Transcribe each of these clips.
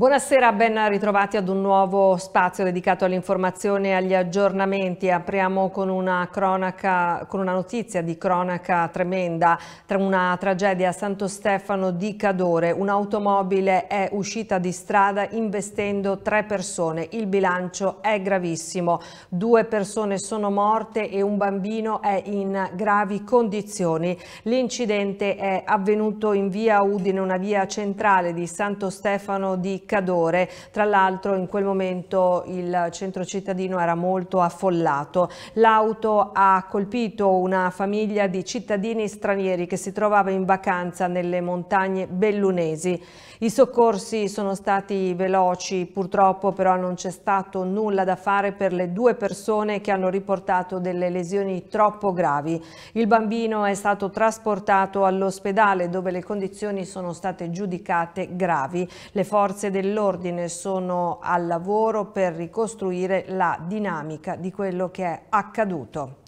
Buonasera, ben ritrovati ad un nuovo spazio dedicato all'informazione e agli aggiornamenti. Apriamo con una, cronaca, con una notizia di cronaca tremenda, tra una tragedia a Santo Stefano di Cadore. Un'automobile è uscita di strada investendo tre persone. Il bilancio è gravissimo. Due persone sono morte e un bambino è in gravi condizioni. L'incidente è avvenuto in via Udine, una via centrale di Santo Stefano di Cadore Cadore. Tra l'altro in quel momento il centro cittadino era molto affollato. L'auto ha colpito una famiglia di cittadini stranieri che si trovava in vacanza nelle montagne bellunesi. I soccorsi sono stati veloci, purtroppo però non c'è stato nulla da fare per le due persone che hanno riportato delle lesioni troppo gravi. Il bambino è stato trasportato all'ospedale dove le condizioni sono state giudicate gravi. Le forze del dell'ordine sono al lavoro per ricostruire la dinamica di quello che è accaduto.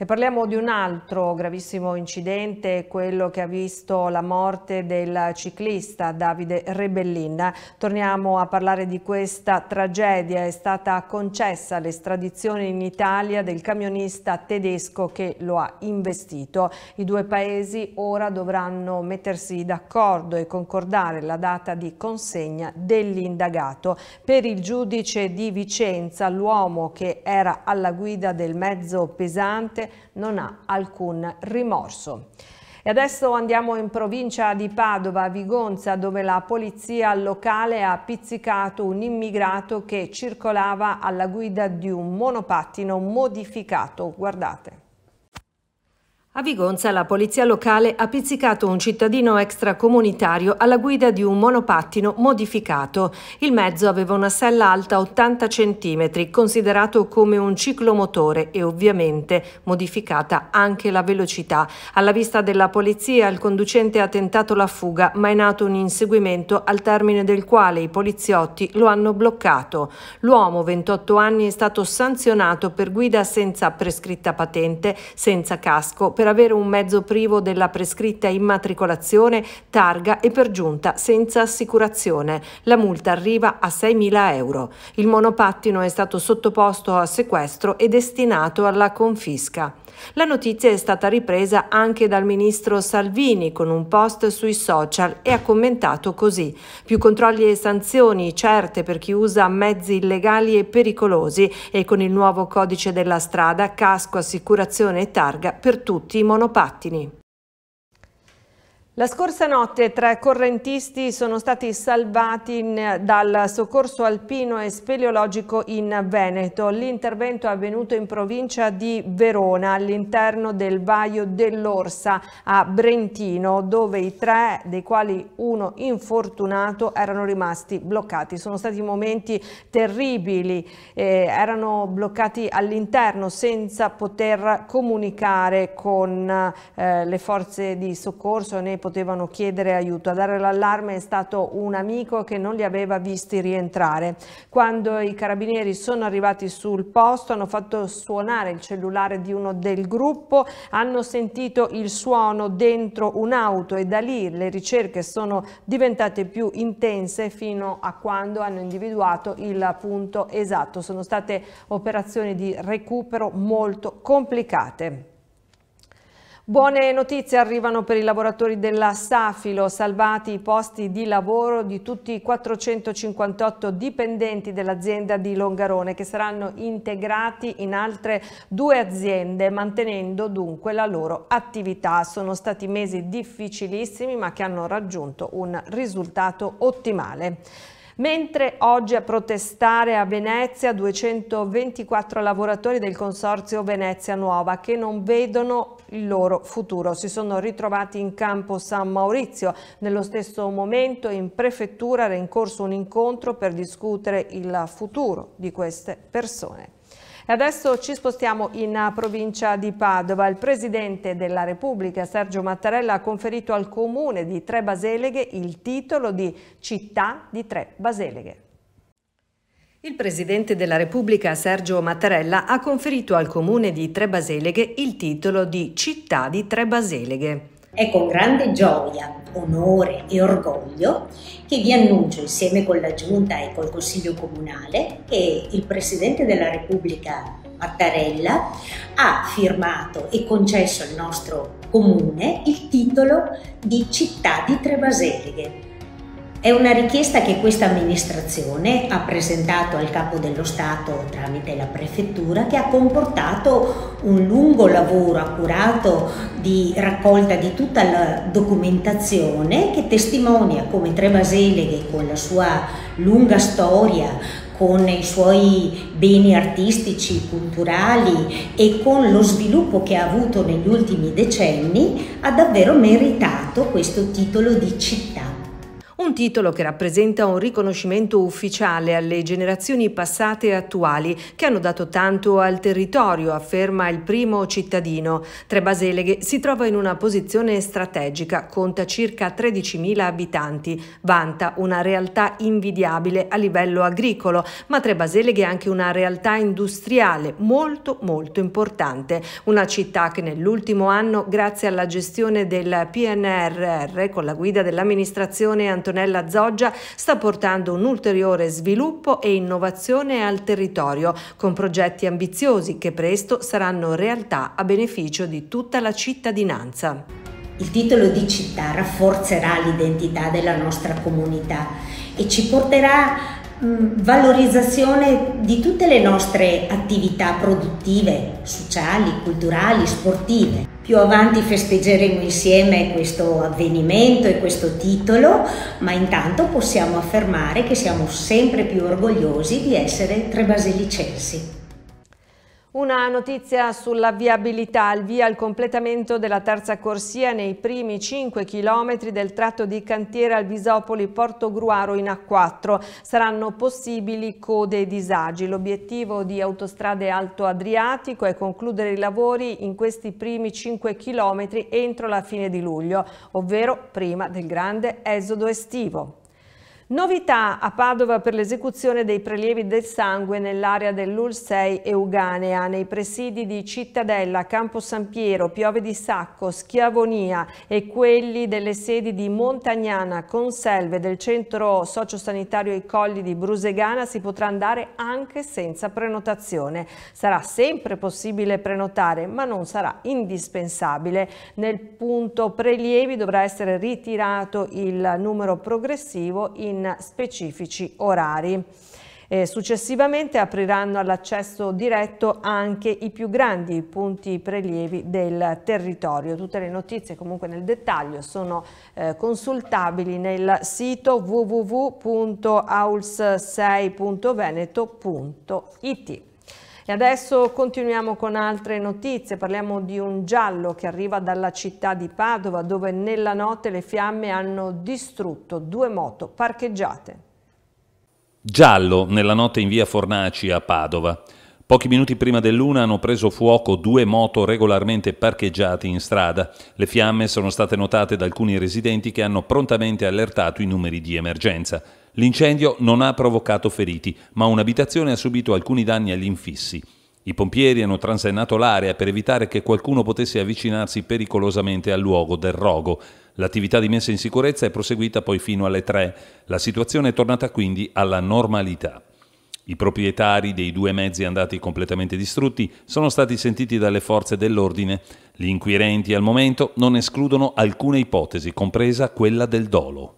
E parliamo di un altro gravissimo incidente, quello che ha visto la morte del ciclista Davide Rebellin. Torniamo a parlare di questa tragedia. È stata concessa l'estradizione in Italia del camionista tedesco che lo ha investito. I due paesi ora dovranno mettersi d'accordo e concordare la data di consegna dell'indagato. Per il giudice di Vicenza, l'uomo che era alla guida del mezzo pesante non ha alcun rimorso. E adesso andiamo in provincia di Padova, Vigonza, dove la polizia locale ha pizzicato un immigrato che circolava alla guida di un monopattino modificato. Guardate. A Vigonza la polizia locale ha pizzicato un cittadino extracomunitario alla guida di un monopattino modificato. Il mezzo aveva una sella alta 80 cm, considerato come un ciclomotore e ovviamente modificata anche la velocità. Alla vista della polizia il conducente ha tentato la fuga, ma è nato un inseguimento al termine del quale i poliziotti lo hanno bloccato. L'uomo, 28 anni, è stato sanzionato per guida senza prescritta patente, senza casco, per avere un mezzo privo della prescritta immatricolazione, targa e per giunta senza assicurazione. La multa arriva a 6.000 euro. Il monopattino è stato sottoposto a sequestro e destinato alla confisca. La notizia è stata ripresa anche dal ministro Salvini con un post sui social e ha commentato così più controlli e sanzioni certe per chi usa mezzi illegali e pericolosi e con il nuovo codice della strada casco, assicurazione e targa per tutti i monopattini. La scorsa notte tre correntisti sono stati salvati in, dal soccorso alpino e speleologico in Veneto. L'intervento è avvenuto in provincia di Verona all'interno del Vaio dell'Orsa a Brentino dove i tre, dei quali uno infortunato, erano rimasti bloccati. Sono stati momenti terribili, eh, erano bloccati all'interno senza poter comunicare con eh, le forze di soccorso né poter potevano chiedere aiuto. A dare l'allarme è stato un amico che non li aveva visti rientrare. Quando i carabinieri sono arrivati sul posto hanno fatto suonare il cellulare di uno del gruppo, hanno sentito il suono dentro un'auto e da lì le ricerche sono diventate più intense fino a quando hanno individuato il punto esatto. Sono state operazioni di recupero molto complicate. Buone notizie arrivano per i lavoratori della Safilo, salvati i posti di lavoro di tutti i 458 dipendenti dell'azienda di Longarone che saranno integrati in altre due aziende mantenendo dunque la loro attività. Sono stati mesi difficilissimi ma che hanno raggiunto un risultato ottimale. Mentre oggi a protestare a Venezia 224 lavoratori del consorzio Venezia Nuova che non vedono il loro futuro. Si sono ritrovati in campo San Maurizio. Nello stesso momento in prefettura era in corso un incontro per discutere il futuro di queste persone. E adesso ci spostiamo in eh, provincia di Padova. Il Presidente della Repubblica Sergio Mattarella ha conferito al Comune di Tre Baseleghe il titolo di Città di Tre Baseleghe. Il Presidente della Repubblica Sergio Mattarella ha conferito al Comune di Tre Baseleghe il titolo di Città di Tre Baseleghe. È con grande gioia onore e orgoglio che vi annuncio insieme con la Giunta e col Consiglio Comunale che il Presidente della Repubblica Mattarella ha firmato e concesso al nostro comune il titolo di città di Trevaselighe è una richiesta che questa amministrazione ha presentato al capo dello Stato tramite la prefettura che ha comportato un lungo lavoro accurato di raccolta di tutta la documentazione che testimonia come Trevasele che con la sua lunga storia, con i suoi beni artistici, culturali e con lo sviluppo che ha avuto negli ultimi decenni, ha davvero meritato questo titolo di città un titolo che rappresenta un riconoscimento ufficiale alle generazioni passate e attuali che hanno dato tanto al territorio, afferma il primo cittadino. Trebaseleghe si trova in una posizione strategica, conta circa 13.000 abitanti, vanta una realtà invidiabile a livello agricolo, ma Trebaseleghe è anche una realtà industriale molto molto importante, una città che nell'ultimo anno, grazie alla gestione del PNRR con la guida dell'amministrazione Antonella Antonella Zoggia sta portando un ulteriore sviluppo e innovazione al territorio con progetti ambiziosi che presto saranno realtà a beneficio di tutta la cittadinanza. Il titolo di città rafforzerà l'identità della nostra comunità e ci porterà valorizzazione di tutte le nostre attività produttive, sociali, culturali, sportive. Più avanti festeggeremo insieme questo avvenimento e questo titolo, ma intanto possiamo affermare che siamo sempre più orgogliosi di essere trebaselicensi. Una notizia sulla viabilità, il via al completamento della terza corsia nei primi 5 chilometri del tratto di cantiere Alvisopoli-Porto Gruaro in A4. Saranno possibili code e disagi. L'obiettivo di Autostrade Alto Adriatico è concludere i lavori in questi primi 5 chilometri entro la fine di luglio, ovvero prima del grande esodo estivo. Novità a Padova per l'esecuzione dei prelievi del sangue nell'area dell'Ulsei Euganea, nei presidi di Cittadella, Campo San Piero, Piove di Sacco, Schiavonia e quelli delle sedi di Montagnana, Conselve, del centro sociosanitario I Colli di Brusegana si potrà andare anche senza prenotazione. Sarà sempre possibile prenotare, ma non sarà indispensabile. Nel punto prelievi dovrà essere ritirato il numero progressivo in in specifici orari. E eh, successivamente apriranno all'accesso diretto anche i più grandi punti prelievi del territorio. Tutte le notizie comunque nel dettaglio sono eh, consultabili nel sito www.auls6.veneto.it. E adesso continuiamo con altre notizie, parliamo di un giallo che arriva dalla città di Padova dove nella notte le fiamme hanno distrutto due moto parcheggiate. Giallo nella notte in via Fornaci a Padova. Pochi minuti prima dell'una hanno preso fuoco due moto regolarmente parcheggiate in strada. Le fiamme sono state notate da alcuni residenti che hanno prontamente allertato i numeri di emergenza. L'incendio non ha provocato feriti, ma un'abitazione ha subito alcuni danni agli infissi. I pompieri hanno transennato l'area per evitare che qualcuno potesse avvicinarsi pericolosamente al luogo del rogo. L'attività di messa in sicurezza è proseguita poi fino alle 3. La situazione è tornata quindi alla normalità. I proprietari dei due mezzi andati completamente distrutti sono stati sentiti dalle forze dell'ordine. Gli inquirenti al momento non escludono alcuna ipotesi, compresa quella del dolo.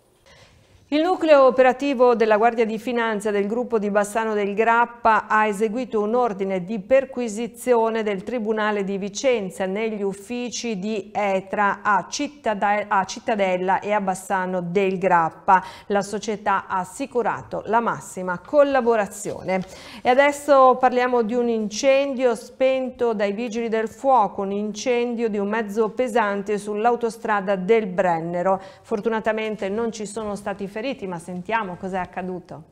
Il nucleo operativo della Guardia di Finanza del gruppo di Bassano del Grappa ha eseguito un ordine di perquisizione del Tribunale di Vicenza negli uffici di Etra a, Cittadella e a Bassano del Grappa. La società ha assicurato la massima collaborazione. E adesso parliamo di un incendio spento dai Vigili del Fuoco, un incendio di un mezzo pesante sull'autostrada del Brennero. Fortunatamente non ci sono stati fermati feriti, ma sentiamo cos'è accaduto.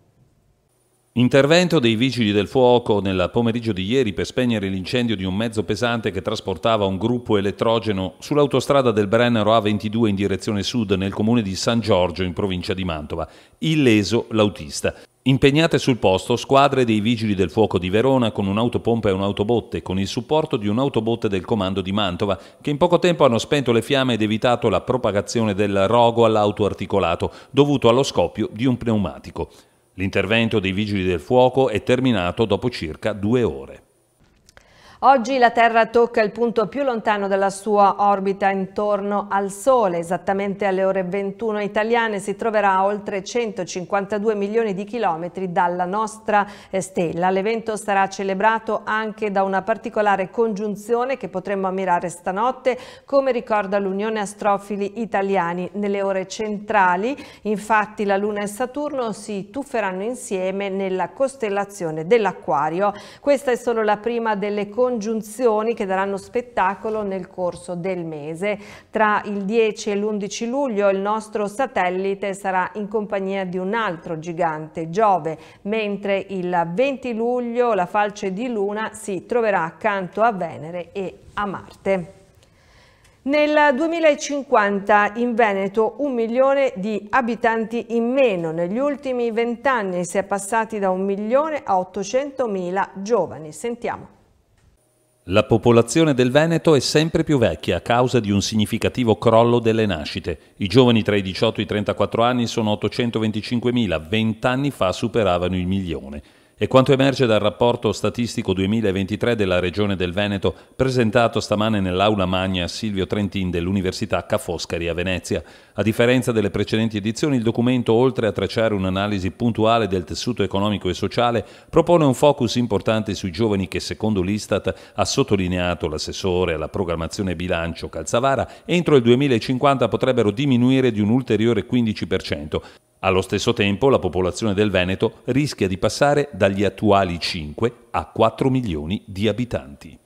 Intervento dei vigili del fuoco nel pomeriggio di ieri per spegnere l'incendio di un mezzo pesante che trasportava un gruppo elettrogeno sull'autostrada del Brennero A22 in direzione sud nel comune di San Giorgio in provincia di Mantova. Illeso l'autista. Impegnate sul posto squadre dei Vigili del Fuoco di Verona con un'autopompa e un'autobotte, con il supporto di un'autobotte del comando di Mantova, che in poco tempo hanno spento le fiamme ed evitato la propagazione del rogo all'auto articolato, dovuto allo scoppio di un pneumatico. L'intervento dei Vigili del Fuoco è terminato dopo circa due ore. Oggi la Terra tocca il punto più lontano della sua orbita intorno al Sole. Esattamente alle ore 21 italiane si troverà a oltre 152 milioni di chilometri dalla nostra eh, stella. L'evento sarà celebrato anche da una particolare congiunzione che potremmo ammirare stanotte, come ricorda l'Unione Astrofili Italiani. Nelle ore centrali, infatti, la Luna e Saturno si tufferanno insieme nella costellazione dell'Acquario. Questa è solo la prima delle congiunzioni congiunzioni che daranno spettacolo nel corso del mese. Tra il 10 e l'11 luglio il nostro satellite sarà in compagnia di un altro gigante, Giove, mentre il 20 luglio la falce di Luna si troverà accanto a Venere e a Marte. Nel 2050 in Veneto un milione di abitanti in meno. Negli ultimi vent'anni si è passati da un milione a 800 mila giovani. Sentiamo. La popolazione del Veneto è sempre più vecchia a causa di un significativo crollo delle nascite. I giovani tra i 18 e i 34 anni sono 825.000, 20 anni fa superavano il milione. È quanto emerge dal rapporto statistico 2023 della Regione del Veneto presentato stamane nell'aula magna Silvio Trentin dell'Università Ca' Foscari a Venezia. A differenza delle precedenti edizioni, il documento, oltre a tracciare un'analisi puntuale del tessuto economico e sociale, propone un focus importante sui giovani che, secondo l'Istat, ha sottolineato l'assessore alla programmazione bilancio Calzavara, entro il 2050 potrebbero diminuire di un ulteriore 15%. Allo stesso tempo la popolazione del Veneto rischia di passare dagli attuali 5 a 4 milioni di abitanti.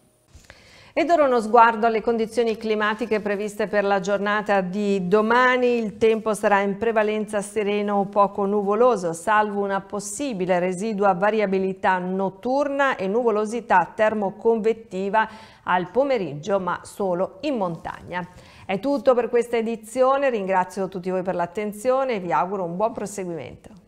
Ed ora uno sguardo alle condizioni climatiche previste per la giornata di domani. Il tempo sarà in prevalenza sereno o poco nuvoloso, salvo una possibile residua variabilità notturna e nuvolosità termoconvettiva al pomeriggio, ma solo in montagna. È tutto per questa edizione, ringrazio tutti voi per l'attenzione e vi auguro un buon proseguimento.